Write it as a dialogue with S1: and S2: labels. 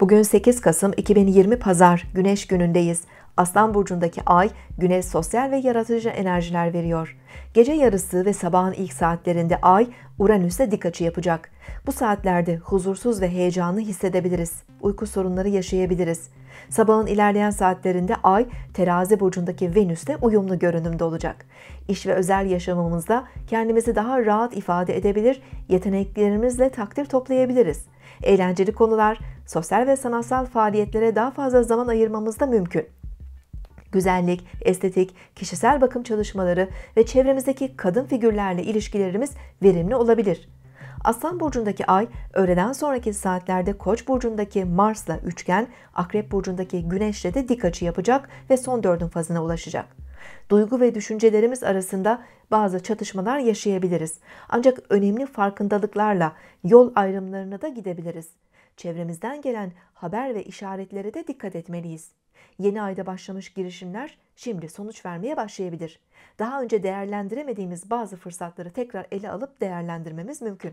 S1: Bugün 8 Kasım 2020 Pazar Güneş günündeyiz. Aslan burcundaki ay güne sosyal ve yaratıcı enerjiler veriyor. Gece yarısı ve sabahın ilk saatlerinde ay Uranüs'e dik açı yapacak. Bu saatlerde huzursuz ve heyecanlı hissedebiliriz. Uyku sorunları yaşayabiliriz. Sabahın ilerleyen saatlerinde ay terazi burcundaki Venüs'te uyumlu görünümde olacak. İş ve özel yaşamımızda kendimizi daha rahat ifade edebilir, yeteneklerimizle takdir toplayabiliriz. Eğlenceli konular, sosyal ve sanatsal faaliyetlere daha fazla zaman ayırmamız da mümkün güzellik, estetik, kişisel bakım çalışmaları ve çevremizdeki kadın figürlerle ilişkilerimiz verimli olabilir. Aslan burcundaki ay öğleden sonraki saatlerde Koç burcundaki Mars'la üçgen, Akrep burcundaki Güneş'le de dik açı yapacak ve son dördün fazına ulaşacak. Duygu ve düşüncelerimiz arasında bazı çatışmalar yaşayabiliriz. Ancak önemli farkındalıklarla yol ayrımlarına da gidebiliriz. Çevremizden gelen haber ve işaretlere de dikkat etmeliyiz. Yeni ayda başlamış girişimler şimdi sonuç vermeye başlayabilir. Daha önce değerlendiremediğimiz bazı fırsatları tekrar ele alıp değerlendirmemiz mümkün.